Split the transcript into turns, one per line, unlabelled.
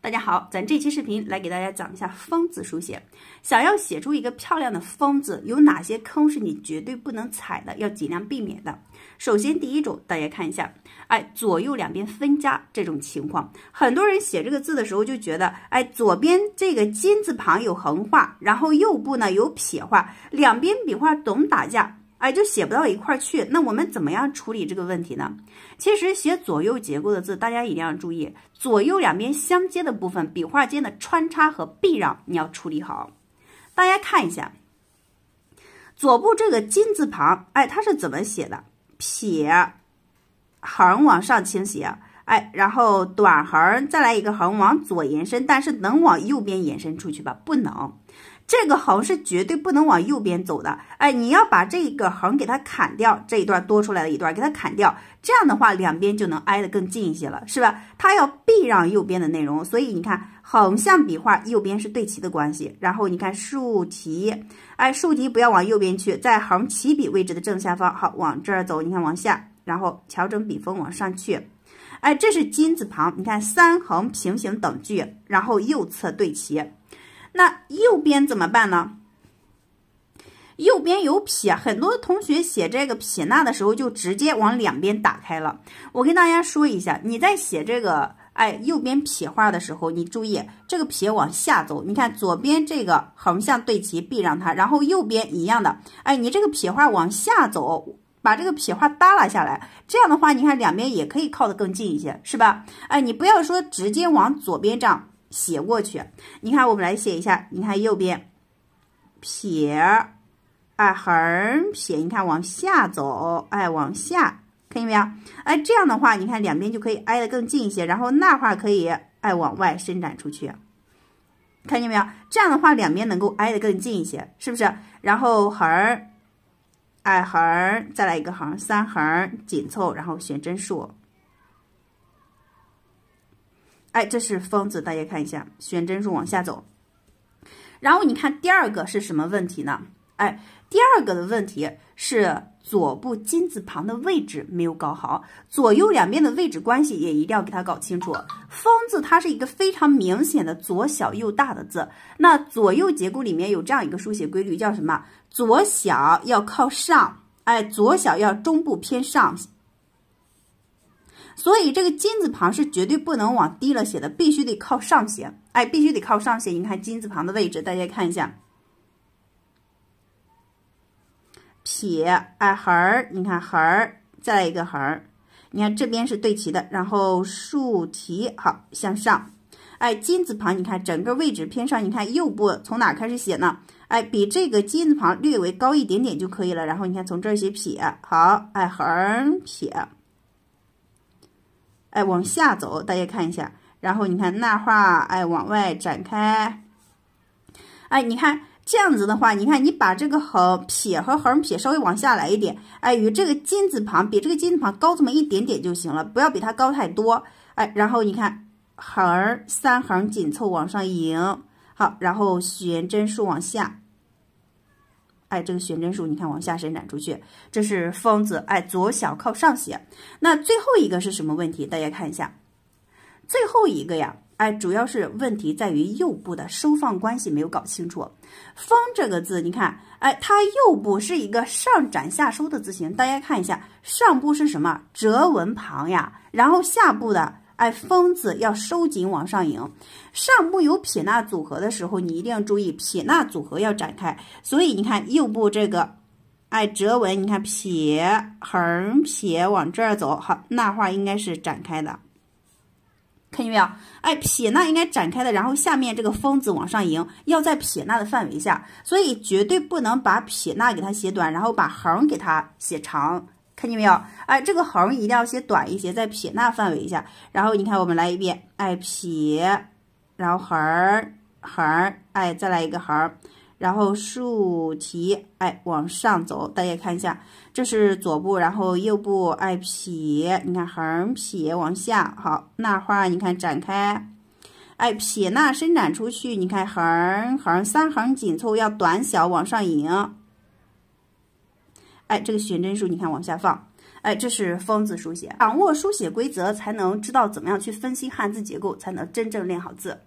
大家好，咱这期视频来给大家讲一下“方”字书写。想要写出一个漂亮的“方”字，有哪些坑是你绝对不能踩的，要尽量避免的？首先，第一种，大家看一下，哎，左右两边分家这种情况，很多人写这个字的时候就觉得，哎，左边这个“金”字旁有横画，然后右部呢有撇画，两边笔画总打架。哎，就写不到一块儿去。那我们怎么样处理这个问题呢？其实写左右结构的字，大家一定要注意左右两边相接的部分，笔画间的穿插和避让，你要处理好。大家看一下，左部这个“金”字旁，哎，它是怎么写的？撇，横往上倾斜。哎，然后短横再来一个横，往左延伸，但是能往右边延伸出去吧？不能，这个横是绝对不能往右边走的。哎，你要把这个横给它砍掉，这一段多出来的一段给它砍掉，这样的话两边就能挨得更近一些了，是吧？它要避让右边的内容，所以你看横向笔画右边是对齐的关系。然后你看竖提，哎，竖提不要往右边去，在横起笔位置的正下方，好，往这儿走，你看往下，然后调整笔锋往上去。哎，这是金字旁，你看三横平行等距，然后右侧对齐。那右边怎么办呢？右边有撇，很多同学写这个撇捺的时候就直接往两边打开了。我跟大家说一下，你在写这个哎右边撇画的时候，你注意这个撇往下走。你看左边这个横向对齐避让它，然后右边一样的，哎，你这个撇画往下走。把这个撇画耷拉下来，这样的话，你看两边也可以靠得更近一些，是吧？哎，你不要说直接往左边这样写过去，你看，我们来写一下，你看右边撇，哎，横撇，你看往下走，哎，往下，看见没有？哎，这样的话，你看两边就可以挨得更近一些，然后捺画可以哎往外伸展出去，看见没有？这样的话，两边能够挨得更近一些，是不是？然后横。矮横，再来一个横，三横，紧凑，然后选针数。哎，这是疯子，大家看一下，选针数往下走。然后你看第二个是什么问题呢？哎。第二个的问题是左部金字旁的位置没有搞好，左右两边的位置关系也一定要给它搞清楚。方字它是一个非常明显的左小右大的字，那左右结构里面有这样一个书写规律，叫什么？左小要靠上，哎，左小要中部偏上。所以这个金字旁是绝对不能往低了写的，必须得靠上写，哎，必须得靠上写。你看金字旁的位置，大家看一下。撇，哎，横儿，你看横儿，再来一个横儿，你看这边是对齐的，然后竖提，好，向上，哎，金字旁，你看整个位置偏上，你看右部从哪开始写呢？哎，比这个金字旁略微高一点点就可以了。然后你看从这儿写撇，好，哎，横撇，哎，往下走，大家看一下，然后你看捺画，哎，往外展开，哎，你看。这样子的话，你看，你把这个横撇和横撇稍微往下来一点，哎，与这个金字旁比，这个金字旁高这么一点点就行了，不要比它高太多，哎，然后你看横三横紧凑往上迎，好，然后悬针竖往下，哎，这个悬针竖你看往下伸展出去，这是风字，哎，左小靠上写。那最后一个是什么问题？大家看一下，最后一个呀。哎，主要是问题在于右部的收放关系没有搞清楚。风这个字，你看，哎，它右部是一个上展下收的字形。大家看一下，上部是什么？折纹旁呀。然后下部的，哎，风字要收紧往上引。上部有撇捺组合的时候，你一定要注意撇捺组合要展开。所以你看右部这个，哎，折纹，你看撇、横撇往这儿走，好，捺画应该是展开的。看见没有？哎，撇捺应该展开的，然后下面这个风字往上迎，要在撇捺的范围下，所以绝对不能把撇捺给它写短，然后把横给它写长。看见没有？哎，这个横一定要写短一些，在撇捺范围下。然后你看，我们来一遍，哎，撇，然后横儿，横儿，哎，再来一个横儿。然后竖提，哎，往上走，大家看一下，这是左部，然后右部，哎撇，你看横撇往下，好捺画，你看展开，哎撇捺伸展出去，你看横横三横紧凑，要短小，往上引，哎这个悬针竖，你看往下放，哎这是风字书写，掌握书写规则才能知道怎么样去分析汉字结构，才能真正练好字。